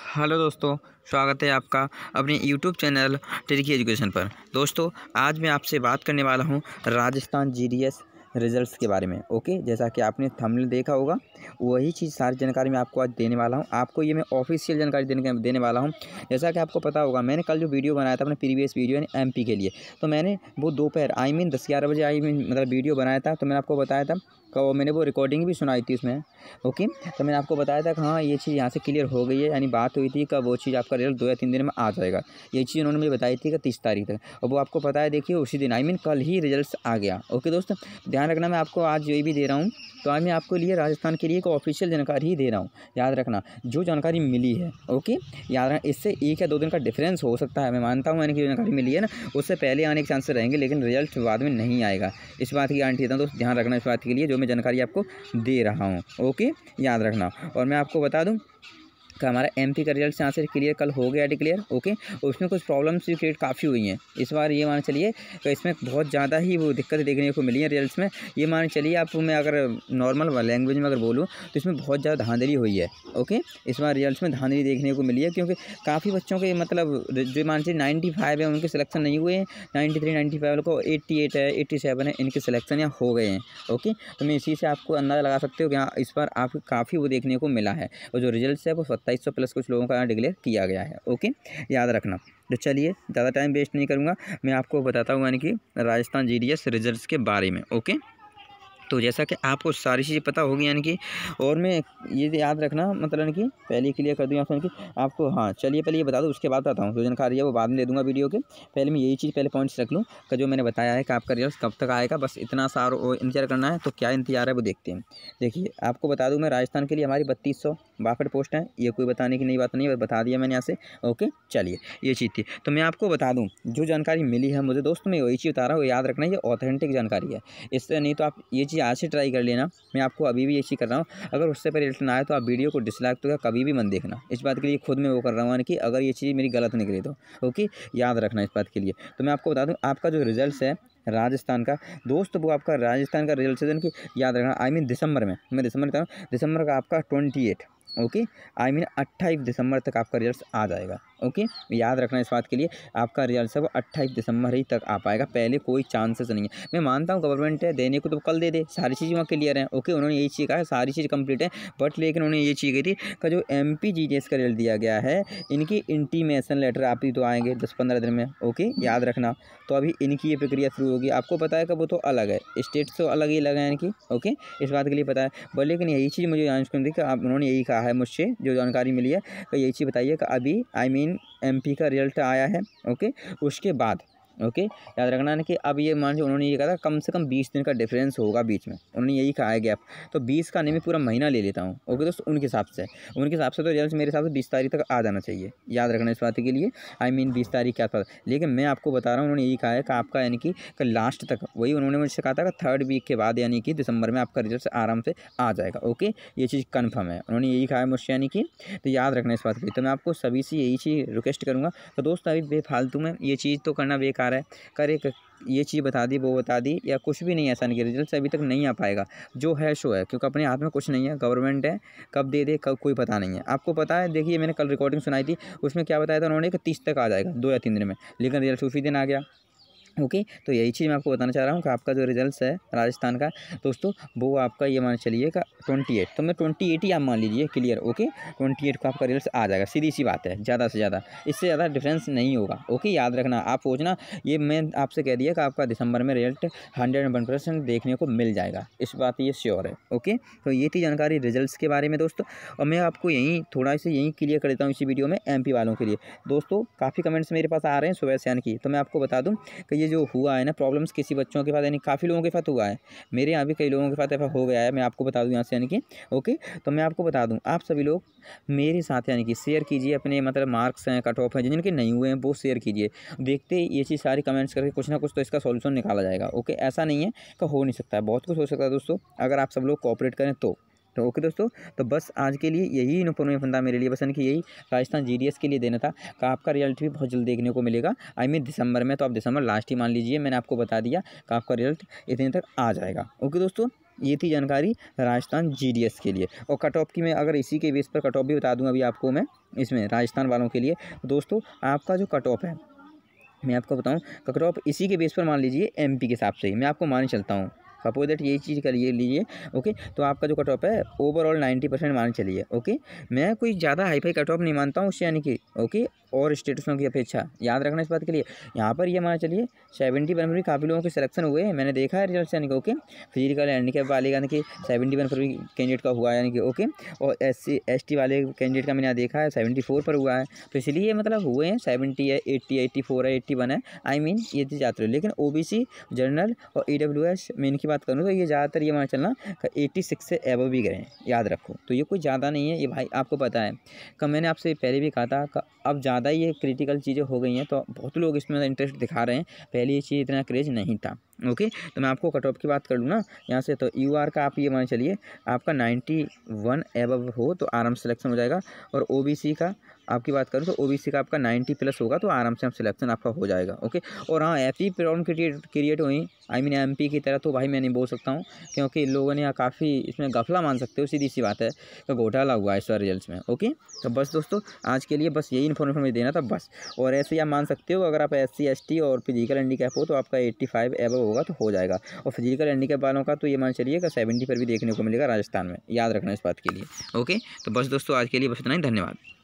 hello दोस्तों स्वागत है आपका अपने यूट्यूब चैनल टेरिकी एजुकेशन पर दोस्तों आज मैं आपसे बात करने वाला हूं राजस्थान जीडीएस रिजल्ट्स के बारे में ओके जैसा कि आपने थंबनेल देखा होगा वही चीज़ सारी जानकारी मैं आपको आज देने वाला हूँ आपको ये मैं ऑफिशियल जानकारी देने देने वाला हूँ जैसा कि आपको पता होगा मैंने कल जो वीडियो बनाया था अपने प्रीवियस वीडियो यानी एम के लिए तो मैंने वो दोपहर आई मीन दस ग्यारह बजे आई मीन मतलब वीडियो बनाया था तो मैंने आपको बताया था तो मैंने वो रिकॉर्डिंग भी सुनाई थी उसमें ओके तो मैंने आपको बताया था कि हाँ ये चीज़ यहाँ से क्लियर हो गई है यानी बात हुई थी कब वो चीज़ आपका रिजल्ट दो या तीन दिन में आ जाएगा ये चीज़ उन्होंने मुझे बताई थी कि तीस तारीख तक और वो आपको पता है देखिए उसी दिन आई मीन कल ही रिजल्ट आ गया ओके दोस्तों ध्यान ध्यान रखना मैं आपको आज ये भी दे रहा हूँ तो आज मैं आपको लिए राजस्थान के लिए एक ऑफिशियल जानकारी ही दे रहा हूँ याद रखना जो जानकारी मिली है ओके याद रखना इससे एक या दो दिन का डिफरेंस हो सकता है मैं मानता हूँ मैंने कि जानकारी मिली है ना उससे पहले आने के चांसेस रहेंगे लेकिन रिजल्ट बाद में नहीं आएगा इस बात की गारंटी देता हूँ तो ध्यान रखना इस बात के लिए जो मैं जानकारी आपको दे रहा हूँ ओके याद रखना और मैं आपको बता दूँ तो हमारा एम का रिजल्ट यहाँ से क्लियर कल हो गया डिक्लेयर ओके उसमें कुछ प्रॉब्लम्स भी क्रिएट काफ़ी हुई हैं इस बार ये मान चलिए तो इसमें बहुत ज़्यादा ही वो दिक्कतें देखने को मिली हैं रिज़ल्ट में ये मान चलिए आप मैं अगर नॉर्मल लैंग्वेज में अगर बोलूँ तो इसमें बहुत ज़्यादा धांधली हुई है ओके इस बार रिजल्ट में धांधली देखने को मिली है क्योंकि काफ़ी बच्चों के मतलब जो मान चलिए नाइन्टी फाइव है उनके सिलेक्शन नहीं हुए हैं नाइन्टी थ्री नाइन्टी फाइव को एट्टी एट है एट्टी सेवन है इनके सिलेक्शन यहाँ हो गए हैं ओके तो मैं इसी से आपको अंदाज़ा लगा सकते हो कि हाँ, इस बार आपको काफ़ी वो देखने को मिला है और जो रिजल्ट है वो सत्ता सत्ताईस सौ प्लस कुछ लोगों का यहाँ डिक्लेयर किया गया है ओके याद रखना तो चलिए ज़्यादा टाइम वेस्ट नहीं करूँगा मैं आपको बताता हूँ यानी कि राजस्थान जी रिजल्ट के बारे में ओके तो जैसा कि आपको सारी चीज़ें पता होगी यानी कि और मैं ये याद रखना मतलब यानी कि पहले क्लियर कर दूँगा यानी कि आपको हाँ चलिए पहले ये बता दूँ उसके बाद बताता हूँ जो जानकारी है वो बाद में दे दूँगा वीडियो के पहले मैं यही चीज़ पहले पॉइंट्स रख लूँ कि जो मैंने बताया है कि आपका रिजल्ट कब तक आएगा बस इतना सारा इंतजार करना है तो क्या इंतजार है वो देखते हैं देखिए आपको बता दूँ मैं राजस्थान के लिए हमारी बत्तीस सौ बाफेट पोस्ट है ये कोई बताने की नई बात नहीं है बता दिया मैंने यहाँ से ओके चलिए ये चीज़ थी तो मैं आपको बता दूँ जो जानकारी मिली है मुझे दोस्त मैं वही चीज़ बता रहा हूँ याद रखना ये ऑथेंटिक जानकारी है इससे नहीं तो आप ये चीज़ आज से ट्राई कर लेना मैं आपको अभी भी ये चीज़ कर रहा हूँ अगर उससे पर रिलेटेड ना आए तो आप वीडियो को डिसलाइक तो कभी भी मन देखना इस बात के लिए खुद मैं वो कर रहा हूँ कि अगर ये चीज़ मेरी गलत निकली तो ओके याद रखना इस बात के लिए तो मैं आपको बता दूँ आपका जो रिजल्ट है राजस्थान का दोस्त वो आपका राजस्थान का रिजल्ट है याद रखना आई मीन दिसंबर में मैं दिसंबर बता रहा हूँ दिसंबर का आपका twenty eight okay I mean अट्ठाईस दिसंबर तक आपका रिजल्ट आ जाएगा ओके याद रखना इस बात के लिए आपका रिजल्ट सब अट्ठाईस दिसंबर ही तक आ पाएगा पहले कोई चांसेस नहीं है मैं मानता हूँ गवर्नमेंट है देने को तो कल दे दे सारी चीज़ वहाँ क्लियर है ओके उन्होंने यही चीज़ कहा सारी चीज़ कंप्लीट है बट लेकिन उन्होंने ये चीज़ कही थी का जो एम पी जी का रिजल्ट दिया गया है इनकी इंटीमेशन लेटर आप ही तो आएंगे दस पंद्रह दिन में ओके याद रखना तो अभी इनकी ये प्रक्रिया शुरू होगी आपको पता है कि वो तो अलग है स्टेट तो अलग ही अलग है इनकी ओके इस बात के लिए पता है बट लेकिन यही चीज़ मुझे जानकारी थी कि आप उन्होंने यही कहा है मुझसे जो जानकारी मिली है तो यही चीज़ बताइए कि अभी आई मीन एम पी का रिजल्ट आया है ओके उसके बाद ओके याद रखना है कि अब ये मान लो उन्होंने ये कहा था कम से कम बीस दिन का डिफरेंस होगा बीच में उन्होंने यही कहा है गैप तो बीस का नहीं मैं पूरा महीना ले लेता हूँ ओके दोस्तों उनके हिसाब से उनके हिसाब से तो रिजल्ट मेरे हिसाब से बीस तारीख तक आ जाना चाहिए याद रखना इस बात के लिए आई मीन बीस तारीख के आसपास लेकिन मैं आपको बता रहा हूँ उन्होंने यही कहा है कि आपका यानी कि लास्ट तक वही उन्होंने मुझसे कहा था कि थर्ड वीक के बाद यानी कि दिसंबर में आपका रिजल्ट आराम से आ जाएगा ओके ये चीज़ कन्फर्म है उन्होंने यही कहा है मुझसे यानी कि तो याद रखना इस बात के लिए तो मैं आपको सभी से यही चीज़ रिक्वेस्ट करूँगा तो दोस्तों अभी बेफालतू में ये चीज़ तो करना बेकार रहा है कर एक ये चीज़ बता दी वो बता दी या कुछ भी नहीं ऐसा नहीं रिजल्ट अभी तक नहीं आ पाएगा जो है शो है क्योंकि अपने हाथ में कुछ नहीं है गवर्नमेंट है कब दे दे कब कोई पता नहीं है आपको पता है देखिए मैंने कल रिकॉर्डिंग सुनाई थी उसमें क्या बताया था उन्होंने कि तीस तक आ जाएगा दो या तीन दिन में लेकिन रिजल्ट उसी दिन आ गया ओके okay, तो यही चीज़ मैं आपको बताना चाह रहा हूँ कि आपका जो रिजल्ट है राजस्थान का दोस्तों वो आपका ये मान चलिए का ट्वेंटी एट तो मैं ट्वेंटी एट ही आप मान लीजिए क्लियर ओके ट्वेंटी एट को आपका रिजल्ट आ जाएगा सीधी सी बात है ज़्यादा से ज़्यादा इससे ज़्यादा डिफरेंस नहीं होगा ओके याद रखना आप सोचना ये मैं आपसे कह दिया कि आपका दिसंबर में result hundred and one percent देखने को मिल जाएगा इस बात ये श्योर है ओके तो ये थी जानकारी रिजल्ट के बारे में दोस्तों और मैं आपको यहीं थोड़ा सा यहीं क्लियर कर देता हूँ इसी वीडियो में एम वालों के लिए दोस्तों काफ़ी कमेंट्स मेरे पास आ रहे हैं सुबह सैन की तो मैं आपको बता दूँ कि ये जो हुआ है ना प्रॉब्लम्स किसी बच्चों के साथ यानी काफ़ी लोगों के साथ हुआ है मेरे यहाँ भी कई लोगों के साथ ऐसा हो गया है मैं आपको बता दूँ यहाँ से यानी कि ओके तो मैं आपको बता दूँ आप सभी लोग मेरे साथ यानी कि शेयर कीजिए अपने मतलब मार्क्स हैं कट ऑफ हैं जिनके नहीं हुए हैं वो शेयर कीजिए देखते ये चीज़ सारी कमेंट्स करके कुछ ना कुछ तो इसका सोल्यूशन निकाला जाएगा ओके ऐसा नहीं है कि हो नहीं सकता है बहुत कुछ हो सकता है दोस्तों अगर आप सब लोग कॉपरेट करें तो तो ओके दोस्तों तो बस आज के लिए यही इन्फॉर्मेशन था मेरे लिए बस कि यही राजस्थान जी के लिए देना था का आपका रिजल्ट भी बहुत जल्द देखने को मिलेगा आई मीन दिसंबर में तो आप दिसंबर लास्ट ही मान लीजिए मैंने आपको बता दिया कि आपका रिजल्ट इतने तक आ जाएगा ओके दोस्तों ये थी जानकारी राजस्थान जीडीएस के लिए और कट ऑफ की मैं अगर इसी के बेस पर कट ऑफ भी बता दूँ अभी आपको मैं इसमें राजस्थान वालों के लिए तो दोस्तों आपका जो कट ऑफ है मैं आपको बताऊं कट ऑफ इसी के बेस पर मान लीजिए एमपी के हिसाब से ही मैं आपको मान चलता हूँ अपोज डेट यही चीज़ कर लीजिए ओके तो आपका जो कट ऑफ है ओवरऑल नाइन्टी परसेंट मान चलिए ओके मैं कोई ज़्यादा हाईफाई कट ऑफ नहीं मानता हूँ उससे यानी कि ओके और स्टेटसों की अपेक्षा याद रखना इस बात के लिए यहाँ पर ये माना चलिए सेवेंटी वन फरवरी काफ़ी लोगों के सिलेक्शन हुए हैं मैंने देखा है रिजल्ट यानी कि ओके फिजिकल हैंडीकैप वाले यानी कि सेवेंटी वन फरवरी कैंडिडेट का हुआ यानी कि ओके और एस सी एस टी वाले कैंडिडेट का मैंने यहाँ देखा है सेवेंटी फोर पर हुआ है तो इसलिए मतलब हुए हैं सेवेंटी है एट्टी एट्टी फोर है एट्टी वन है आई मीन ये चीज़ आते लेकिन ओ बी सी जनरल और ई डब्ल्यू एस में इनकी बात करूँ तो ये ज़्यादातर ये मान चलना एट्टी सिक्स से एबो भी गए याद रखो तो ये कोई ज़्यादा नहीं है ये भाई आपको पता है कब मैंने आपसे पहले भी कहा था अब ज़्यादा ये क्रिटिकल चीज़ें हो गई हैं तो बहुत लोग इसमें इंटरेस्ट मतलब दिखा रहे हैं पहले ये चीज़ इतना क्रेज नहीं था ओके तो मैं आपको कट ऑफ की बात कर लूँ ना यहाँ से तो यू आर का आप ये मान चलिए आपका नाइन्टी वन एबव हो तो आराम से सिलेक्शन हो जाएगा और ओ बी सी का आपकी बात करूँ तो ओ बी सी का आपका नाइन्टी प्लस होगा तो आराम से आप सिलेक्शन आपका हो जाएगा ओके और हाँ F E problem create create हुई आई मीन एम पी की तरह तो भाई मैं नहीं बोल सकता हूँ क्योंकि लोगों ने काफ़ी इसमें गफला मान सकते हो सीधी सी बात है तो घोटाला हुआ है इस बार रिजल्ट में ओके तो बस दोस्तों आज के लिए बस यही इन्फॉर्मेशन मुझे देना था बस और ऐसे ही आप मान सकते हो अगर आप एस सी एस टी और फिजिकल हैंडीकैप हो तो आपका एट्टी फाइव एब होगा तो हो जाएगा और फिजिकल हैंडीकैप वालों का तो ये मान चलिएगा सेवेंटी पर भी देखने को मिलेगा राजस्थान में याद रखना इस बात के लिए ओके तो बस दोस्तों आज के लिए बस इतना ही धन्यवाद